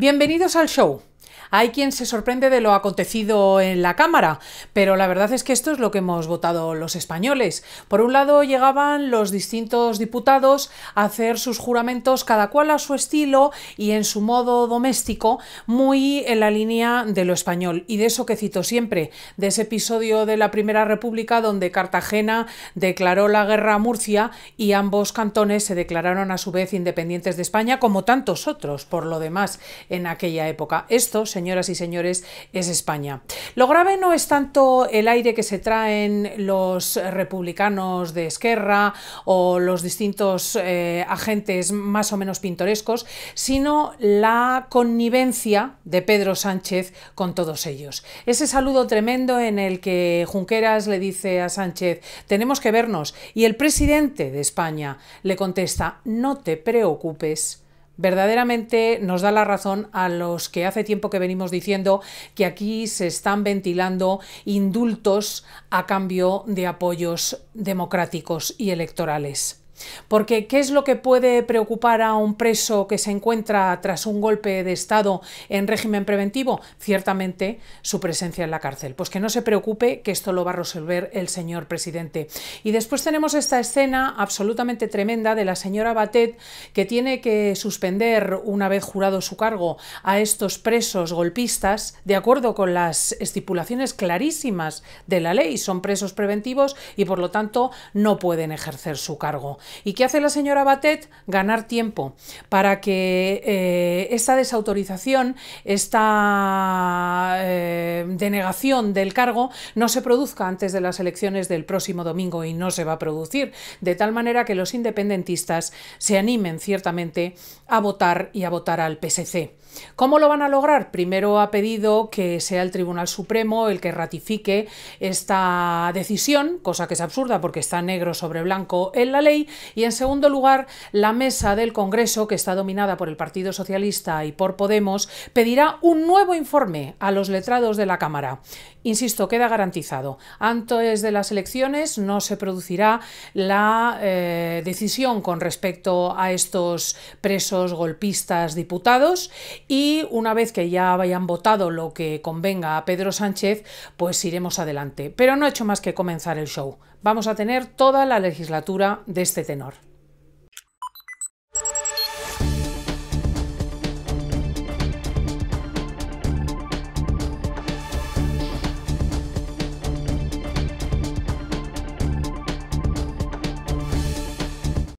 Bienvenidos al show. Hay quien se sorprende de lo acontecido en la Cámara, pero la verdad es que esto es lo que hemos votado los españoles. Por un lado llegaban los distintos diputados a hacer sus juramentos cada cual a su estilo y en su modo doméstico, muy en la línea de lo español. Y de eso que cito siempre, de ese episodio de la Primera República donde Cartagena declaró la guerra a Murcia y ambos cantones se declararon a su vez independientes de España, como tantos otros, por lo demás, en aquella época. Esto se señoras y señores, es España. Lo grave no es tanto el aire que se traen los republicanos de Esquerra o los distintos eh, agentes más o menos pintorescos, sino la connivencia de Pedro Sánchez con todos ellos. Ese saludo tremendo en el que Junqueras le dice a Sánchez, tenemos que vernos, y el presidente de España le contesta, no te preocupes, verdaderamente nos da la razón a los que hace tiempo que venimos diciendo que aquí se están ventilando indultos a cambio de apoyos democráticos y electorales. Porque, ¿qué es lo que puede preocupar a un preso que se encuentra tras un golpe de Estado en régimen preventivo? Ciertamente su presencia en la cárcel. Pues que no se preocupe, que esto lo va a resolver el señor presidente. Y después tenemos esta escena absolutamente tremenda de la señora Batet, que tiene que suspender, una vez jurado su cargo, a estos presos golpistas, de acuerdo con las estipulaciones clarísimas de la ley. Son presos preventivos y, por lo tanto, no pueden ejercer su cargo. ¿Y qué hace la señora Batet? Ganar tiempo para que eh, esta desautorización, esta eh, denegación del cargo no se produzca antes de las elecciones del próximo domingo y no se va a producir, de tal manera que los independentistas se animen ciertamente a votar y a votar al PSC. ¿Cómo lo van a lograr? Primero ha pedido que sea el Tribunal Supremo el que ratifique esta decisión, cosa que es absurda porque está negro sobre blanco en la ley, y en segundo lugar, la mesa del Congreso, que está dominada por el Partido Socialista y por Podemos, pedirá un nuevo informe a los letrados de la Cámara. Insisto, queda garantizado. Antes de las elecciones no se producirá la eh, decisión con respecto a estos presos golpistas diputados y una vez que ya hayan votado lo que convenga a Pedro Sánchez, pues iremos adelante. Pero no ha hecho más que comenzar el show. Vamos a tener toda la legislatura de este menor.